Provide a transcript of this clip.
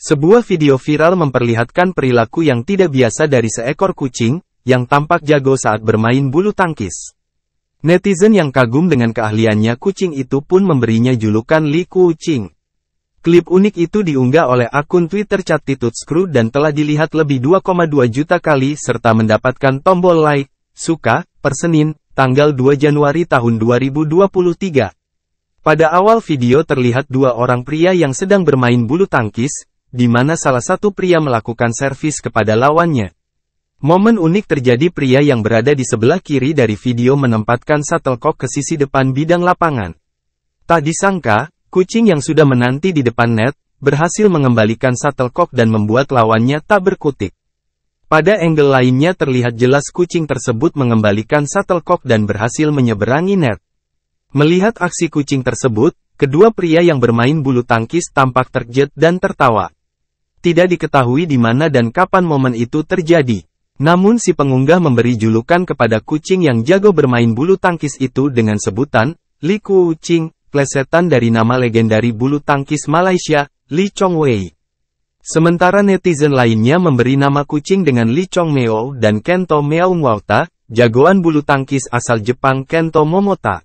Sebuah video viral memperlihatkan perilaku yang tidak biasa dari seekor kucing, yang tampak jago saat bermain bulu tangkis. Netizen yang kagum dengan keahliannya kucing itu pun memberinya julukan Li Kucing. Klip unik itu diunggah oleh akun Twitter Catitude Screw dan telah dilihat lebih 2,2 juta kali serta mendapatkan tombol like, suka, persenin, tanggal 2 Januari tahun 2023. Pada awal video terlihat dua orang pria yang sedang bermain bulu tangkis, di mana salah satu pria melakukan servis kepada lawannya. Momen unik terjadi pria yang berada di sebelah kiri dari video menempatkan shuttlecock ke sisi depan bidang lapangan. Tak disangka, kucing yang sudah menanti di depan net, berhasil mengembalikan shuttlecock dan membuat lawannya tak berkutik. Pada angle lainnya terlihat jelas kucing tersebut mengembalikan shuttlecock dan berhasil menyeberangi net. Melihat aksi kucing tersebut, kedua pria yang bermain bulu tangkis tampak terjet dan tertawa tidak diketahui di mana dan kapan momen itu terjadi. Namun si pengunggah memberi julukan kepada kucing yang jago bermain bulu tangkis itu dengan sebutan, Li Kucing, plesetan dari nama legendari bulu tangkis Malaysia, Li Chong Wei. Sementara netizen lainnya memberi nama kucing dengan Li Chong Meo dan Kento Meow Wauta, jagoan bulu tangkis asal Jepang Kento Momota.